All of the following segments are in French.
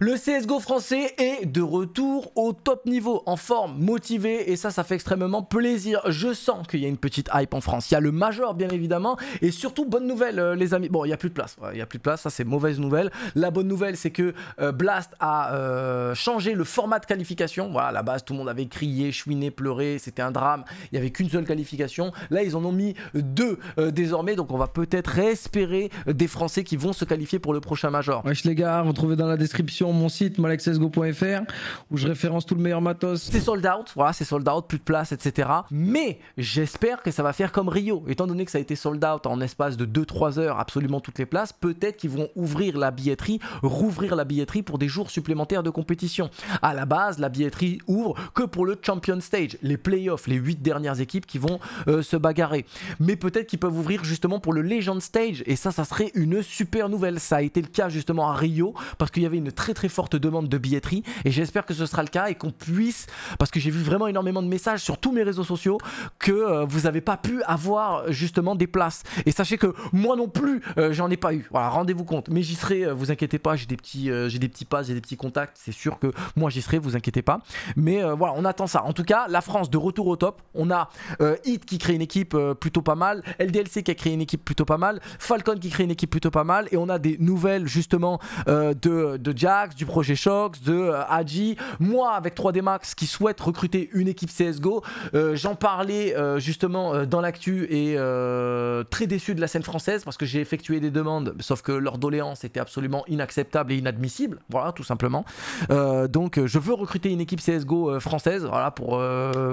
Le CSGO français est de retour au top niveau, en forme, motivé, et ça, ça fait extrêmement plaisir. Je sens qu'il y a une petite hype en France. Il y a le Major, bien évidemment, et surtout, bonne nouvelle, euh, les amis. Bon, il n'y a plus de place, il n'y a plus de place, ça c'est mauvaise nouvelle. La bonne nouvelle, c'est que euh, Blast a euh, changé le format de qualification. Voilà, à la base, tout le monde avait crié, chouiné, pleuré, c'était un drame. Il n'y avait qu'une seule qualification. Là, ils en ont mis deux désormais, donc on va peut-être espérer des Français qui vont se qualifier pour le prochain Major. Wesh les gars, vous trouvez dans la description mon site malaccessgo.fr où je référence tout le meilleur matos. C'est sold out, voilà, c'est sold out, plus de place, etc. Mais j'espère que ça va faire comme Rio. Étant donné que ça a été sold out en espace de 2-3 heures, absolument toutes les places, peut-être qu'ils vont ouvrir la billetterie, rouvrir la billetterie pour des jours supplémentaires de compétition. À la base, la billetterie ouvre que pour le Champion Stage, les playoffs, les 8 dernières équipes qui vont euh, se bagarrer. Mais peut-être qu'ils peuvent ouvrir justement pour le Legend Stage et ça, ça serait une super nouvelle. Ça a été le cas justement à Rio parce qu'il y avait une très très forte demande de billetterie et j'espère que ce sera le cas et qu'on puisse, parce que j'ai vu vraiment énormément de messages sur tous mes réseaux sociaux que euh, vous n'avez pas pu avoir euh, justement des places. Et sachez que moi non plus, euh, j'en ai pas eu. Voilà, rendez-vous compte. Mais j'y serai, vous inquiétez pas, j'ai des petits, j'ai des petits passes, j'ai des petits contacts. C'est sûr que moi j'y serai, vous inquiétez pas. Mais voilà, on attend ça. En tout cas, la France de retour au top. On a Hit qui crée une équipe plutôt pas mal, LDLC qui a créé une équipe plutôt pas mal, Falcon qui crée une équipe plutôt pas mal, et on a des nouvelles justement de Jack du projet Shox, de euh, Adji, moi avec 3D Max qui souhaite recruter une équipe CSGO. Euh, j'en parlais euh, justement euh, dans l'actu et très déçu de la scène française parce que j'ai effectué des demandes, sauf que leur doléance était absolument inacceptable et inadmissible. Voilà, tout simplement. donc je veux recruter une équipe CSGO française, voilà, pour,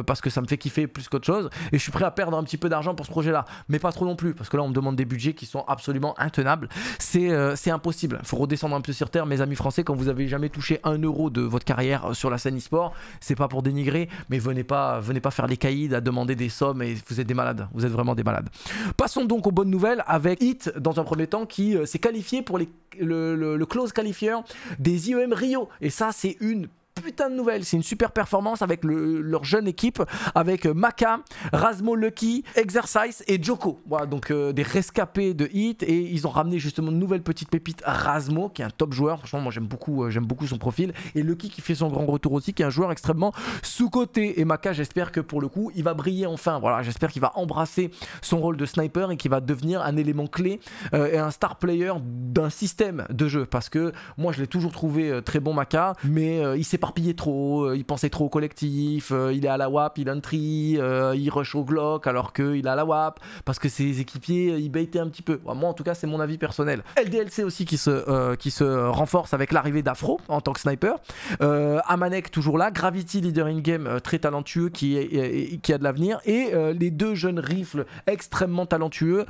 parce que ça me fait kiffer plus qu'autre chose. Et je suis prêt à perdre un petit peu d'argent pour ce projet-là, mais pas trop non plus, parce que là on me demande des budgets qui sont absolument intenables. C'est impossible. Il faut redescendre un peu sur terre, mes amis français, quand vous vous avez jamais touché un euro de votre carrière euh, sur la scène e-sport, c'est pas pour dénigrer, mais venez pas, venez pas faire les caïds à demander des sommes et vous êtes des malades. Vous êtes vraiment des malades. Passons donc aux bonnes nouvelles avec Hit dans un premier temps qui euh, s'est qualifié pour le close qualifier des IEM Rio. Et ça, c'est une putain de nouvelles, C'est une super performance avec leur jeune équipe, avec Maka, Rasmo Lucky, Exercise et Joko. Voilà, donc euh, des rescapés de hit et ils ont ramené justement une nouvelle petite pépite Rasmo qui est un top joueur. Franchement, moi j'aime beaucoup, euh, j'aime beaucoup son profil et Lucky qui fait son grand retour aussi, qui est un joueur extrêmement sous côté. Et Maka, j'espère que pour le coup, il va briller enfin. Voilà, j'espère qu'il va embrasser son rôle de sniper et qu'il va devenir un élément clé euh, et un star player d'un système de jeu parce que moi je l'ai toujours trouvé très bon Maka, mais il s'est pas s'éparpillait trop, euh, il pensait trop au collectif, euh, il est à la WAP, il entry, euh, il rush au Glock alors qu'il est à la WAP, parce que ses équipiers, ils baitaient un petit peu. moi, en tout cas, c'est mon avis personnel. LDLC aussi qui se, qui se renforce avec l'arrivée d'Afro en tant que sniper. Amanek toujours là, Gravity leader in game très talentueux qui, qui a de l'avenir et les deux jeunes rifles extrêmement talentueux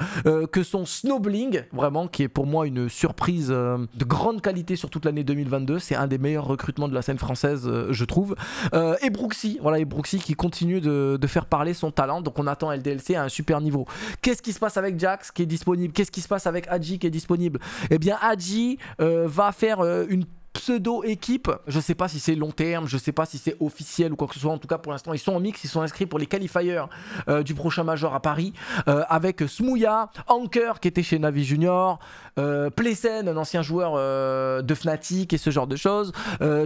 que sont Snowbling vraiment qui est pour moi une surprise de grande qualité sur toute l'année 2022. C'est un des meilleurs recrutements de la scène française euh, je trouve. Euh, et Brooksy, voilà, et Brooksy qui continue de, faire parler son talent. Donc on attend LDLC à un super niveau. Qu'est-ce qui se passe avec Jax qui est disponible Qu'est-ce qui se passe avec Adji qui est disponible Eh bien, Adji euh, va faire une pseudo-équipe. Je sais pas si c'est long terme, je sais pas si c'est officiel ou quoi que ce soit. En tout cas, pour l'instant, ils sont en mix, ils sont inscrits pour les qualifiers euh, du prochain Major à Paris, euh, avec Smouya, Anker qui était chez Navi Junior, euh, Plessen, un ancien joueur de Fnatic et ce genre de choses.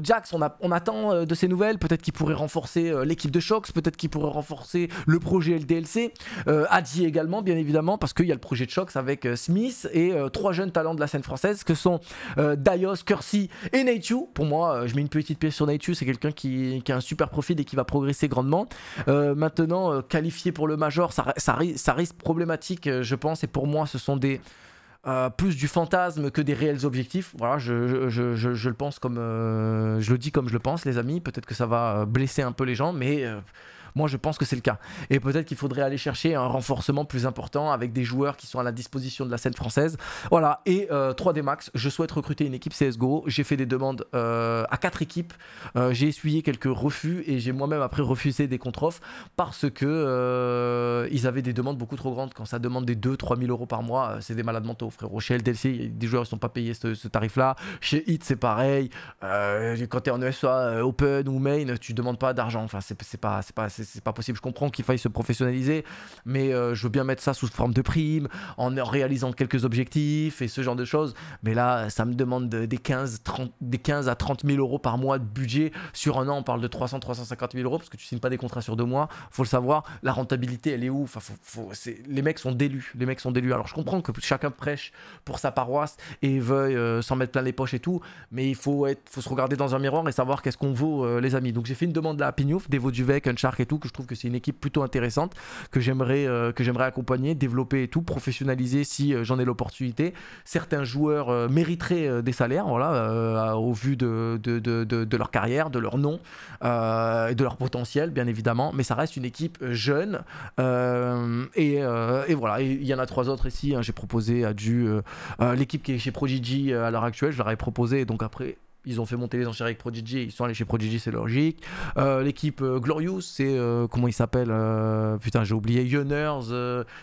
Jax, on, attend de ses nouvelles. Peut-être qu'il pourrait renforcer l'équipe de Shox, peut-être qu'il pourrait renforcer le projet LDLC. Adi également, bien évidemment, parce qu'il y a le projet de Shox avec Smith et trois jeunes talents de la scène française que sont Daios, Curcy et et Naitu, pour moi, euh, je mets une petite pièce sur Naitu, c'est quelqu'un qui, a un super profil et qui va progresser grandement. Euh, maintenant, euh, qualifié pour le Major, ça, risque problématique, je pense, et pour moi, ce sont des... plus du fantasme que des réels objectifs. Voilà, je, le pense comme. je le dis comme je le pense, les amis. Peut-être que ça va blesser un peu les gens, mais moi, je pense que c'est le cas. Et peut-être qu'il faudrait aller chercher un renforcement plus important avec des joueurs qui sont à la disposition de la scène française. Voilà. Et 3D euh, Max, je souhaite recruter une équipe CSGO. J'ai fait des demandes euh, à quatre équipes. Euh, j'ai essuyé quelques refus et j'ai moi-même après refusé des contre-offres parce que ils avaient des demandes beaucoup trop grandes. Quand ça demande des 2-3 000 euros par mois, c'est des malades mentaux, frérot. Chez LDLC, des joueurs ne sont pas payés ce, tarif-là. Chez HIT, c'est pareil. quand tu es en ESA, Open ou Main, tu demandes pas d'argent. Enfin, c'est pas. C'est pas c'est pas possible. Je comprends qu'il faille se professionnaliser, mais euh, je veux bien mettre ça sous forme de prime, en réalisant quelques objectifs et ce genre de choses. Mais là, ça me demande des, 15, 30, des 15 à 30 000 euros par mois de budget. Sur un an, on parle de 300, 350 000 euros parce que tu signes pas des contrats sur deux mois. Faut le savoir. La rentabilité, elle est où Les mecs sont délus. Les mecs sont délus. Alors, je comprends que chacun prêche pour sa paroisse et veuille euh, s'en mettre plein les poches et tout, mais il faut, être, faut se regarder dans un miroir et savoir qu'est-ce qu'on vaut, euh, les amis. Donc, j'ai fait une demande là à Pignouf, du Vec, Unchark et que je trouve que c'est une équipe plutôt intéressante, que j'aimerais euh, accompagner, développer et tout, professionnaliser si euh, j'en ai l'opportunité. Certains joueurs euh, mériteraient des salaires, voilà, au vu de, de, leur carrière, de leur nom, et de leur potentiel, bien évidemment, mais ça reste une équipe jeune. Et, voilà, il y en a trois autres ici, hein. j'ai proposé à du... l'équipe qui est chez Prodigy à l'heure actuelle, je leur ai proposé, donc après ils ont fait monter les enchères avec Prodigy, ils sont allés chez Prodigy, c'est logique. Euh, l'équipe euh, Glorious, c'est euh, comment il s'appelle Putain, j'ai oublié. 6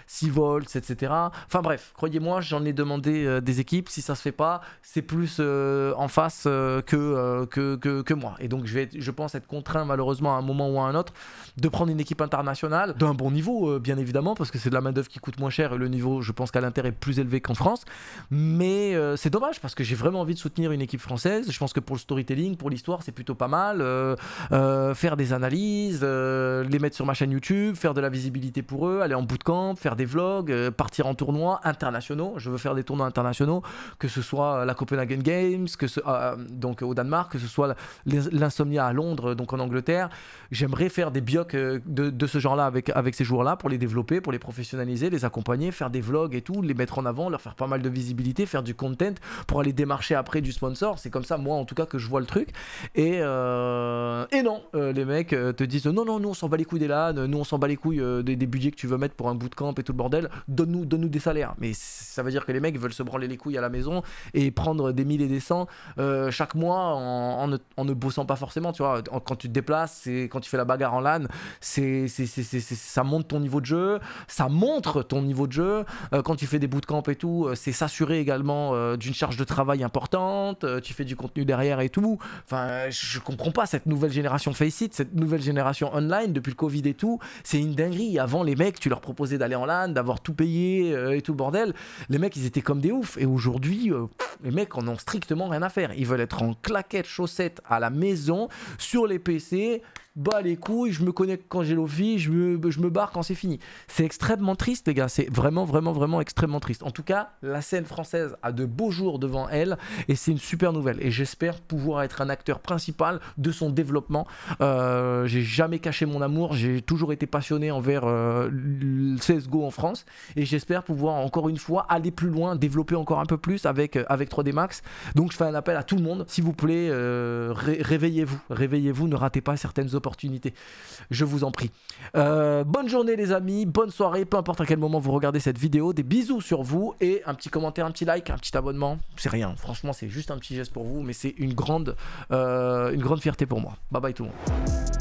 Seavolts, etc. Enfin bref, croyez-moi, j'en ai demandé des équipes. Si ça se fait pas, c'est plus en face que, que, que, que, moi. Et donc, je, vais je pense être contraint, malheureusement, à un moment ou à un autre, de prendre une équipe internationale d'un bon niveau, bien évidemment, parce que c'est de la main-d'œuvre qui coûte moins cher et le niveau, je pense qu'à l'intérieur, est plus élevé qu'en France. Mais c'est dommage parce que j'ai vraiment envie de soutenir une équipe française. Je pense que pour le storytelling, pour l'histoire, c'est plutôt pas mal. Euh, euh, faire des analyses, euh, les mettre sur ma chaîne YouTube, faire de la visibilité pour eux, aller en bootcamp, faire des vlogs, partir en tournois internationaux. Je veux faire des tournois internationaux, que ce soit la Copenhagen Games, que ce, donc au Danemark, que ce soit l'insomnia à Londres, donc en Angleterre. J'aimerais faire des biocs de, de ce genre-là avec, avec ces joueurs-là pour les développer, pour les professionnaliser, les accompagner, faire des vlogs et tout, les mettre en avant, leur faire pas mal de visibilité, faire du content pour aller démarcher après du sponsor. C'est comme ça, moi, en tout cas que je vois le truc. Et, euh, et non, euh, les mecs euh, te disent non, non, nous on s'en bat les couilles des LAN, nous on s'en bat les couilles des, des, budgets que tu veux mettre pour un bootcamp et tout le bordel, donne-nous donne -nous des salaires. Mais ça veut dire que les mecs veulent se branler les couilles à la maison et prendre des mille et des cents chaque mois en, ne, bossant pas forcément, tu vois. quand tu te déplaces, quand tu fais la bagarre en LAN, c'est, ça monte ton niveau de jeu, ça montre ton niveau de jeu. quand tu fais des bootcamps et tout, c'est s'assurer également d'une charge de travail importante, tu fais du contenu derrière et tout. Enfin, je comprends pas cette nouvelle génération Faceit, cette nouvelle génération online depuis le Covid et tout. C'est une dinguerie. Avant, les mecs, tu leur proposais d'aller en LAN, d'avoir tout payé euh, et tout bordel. Les mecs, ils étaient comme des oufs. Et aujourd'hui, euh, les mecs en ont strictement rien à faire. Ils veulent être en claquettes, chaussettes à la maison, sur les PC bah les couilles, je me connecte quand j'ai l'office, je me, je me barre quand c'est fini. C'est extrêmement triste, les gars. C'est vraiment, vraiment, vraiment extrêmement triste. En tout cas, la scène française a de beaux jours devant elle et c'est une super nouvelle. Et j'espère pouvoir être un acteur principal de son développement. Euh, j'ai jamais caché mon amour, j'ai toujours été passionné envers euh, le CSGO en France et j'espère pouvoir encore une fois aller plus loin, développer encore un peu plus avec, euh, avec 3D Max. Donc je fais un appel à tout le monde, s'il vous plaît, réveillez-vous, réveillez-vous, ne ratez pas certaines opportunités. Je vous en prie. bonne journée les amis, bonne soirée, peu importe à quel moment vous regardez cette vidéo, des bisous sur vous et un petit commentaire, un petit like, un petit abonnement, c'est rien, franchement c'est juste un petit geste pour vous, mais c'est une grande, euh, une grande fierté pour moi. Bye bye tout le monde.